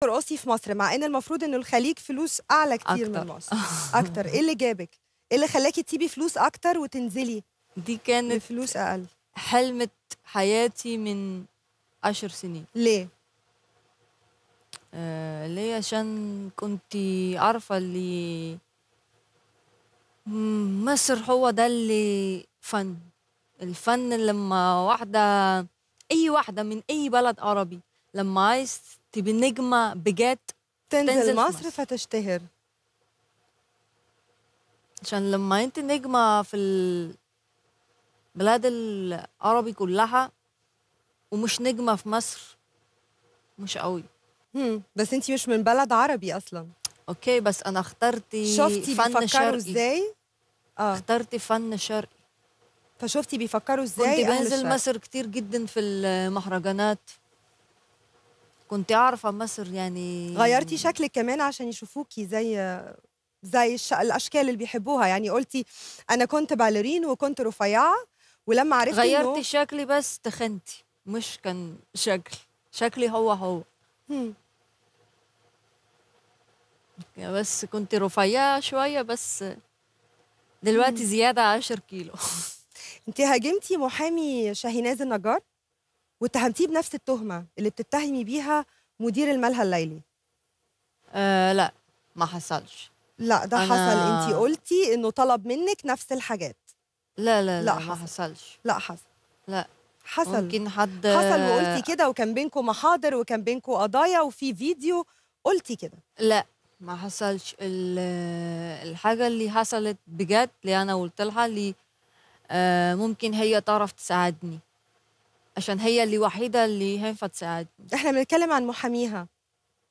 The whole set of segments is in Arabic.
ترقصي في مصر مع ان المفروض انه الخليج فلوس اعلى كتير أكتر. من مصر اكتر ايه اللي جابك ايه اللي خلاكي تسيبي فلوس اكتر وتنزلي دي كانت فلوس اقل حلمة حياتي من عشر سنين ليه آه ليه عشان كنت عارفه اللي مصر هو ده اللي فن الفن لما واحده اي واحده من اي بلد عربي لما تبي نجمة بجد تنزل, تنزل مصر, مصر فتشتهر عشان لما انت نجمة في البلاد العربي كلها ومش نجمة في مصر مش قوي مم. بس انت مش من بلد عربي اصلا اوكي بس انا اخترتي شفتي فن بيفكروا ازاي؟ اه اخترتي فن شرقي فشفتي بيفكروا ازاي؟ كنت بنزل مصر كتير جدا في المهرجانات كنت أعرف مصر يعني غيرتي شكلك كمان عشان يشوفوكي زي زي الاشكال اللي بيحبوها يعني قلتي انا كنت باليرين وكنت رفيعه ولما عرفتي غيرتي إنه... شكلي بس تخنتي مش كان شكل شكلي هو هو هم. يعني بس كنت رفيعه شويه بس دلوقتي زياده 10 كيلو انت هاجمتي محامي شاهيناز النجار واتهمتيه بنفس التهمه اللي بتتهمي بيها مدير الملهى الليلي أه لا ما حصلش لا ده أنا... حصل انت قلتي انه طلب منك نفس الحاجات لا لا لا, لا حصل. ما حصلش لا حصل لا حصل ممكن حد حصل وقلتي كده وكان بينكم محاضر وكان بينكم قضايا وفي فيديو قلتي كده لا ما حصلش الحاجة اللي حصلت بجد اللي أنا قلت لها اللي آه، ممكن هي تعرف تساعدني عشان هي اللي وحيده اللي هينفع تساعد احنا بنتكلم عن محاميها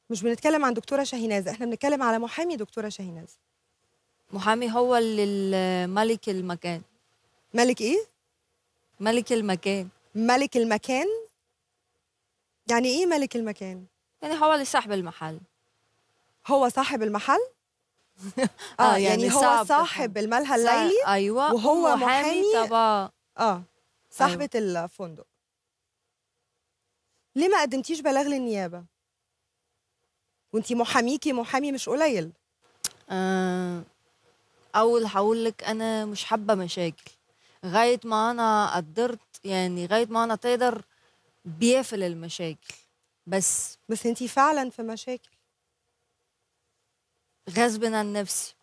مش بنتكلم عن دكتوره شاهيناز احنا بنتكلم على محامي دكتوره شاهيناز محامي هو اللي ملك المكان ملك ايه ملك المكان ملك المكان يعني ايه ملك المكان يعني هو اللي صاحب المحل هو صاحب المحل اه, آه يعني, يعني هو صاحب الملهى الليلي ايوه وهو محامي تبع اه صاحبه أيوة. الفندق ليه ما قدمتيش بلاغ للنيابه وانتي محاميكي محامي مش قليل آه اول هقول لك انا مش حابه مشاكل غايه ما انا قدرت يعني غايه ما انا تقدر بيقفل المشاكل بس بس انتي فعلا في مشاكل غصب عن نفسي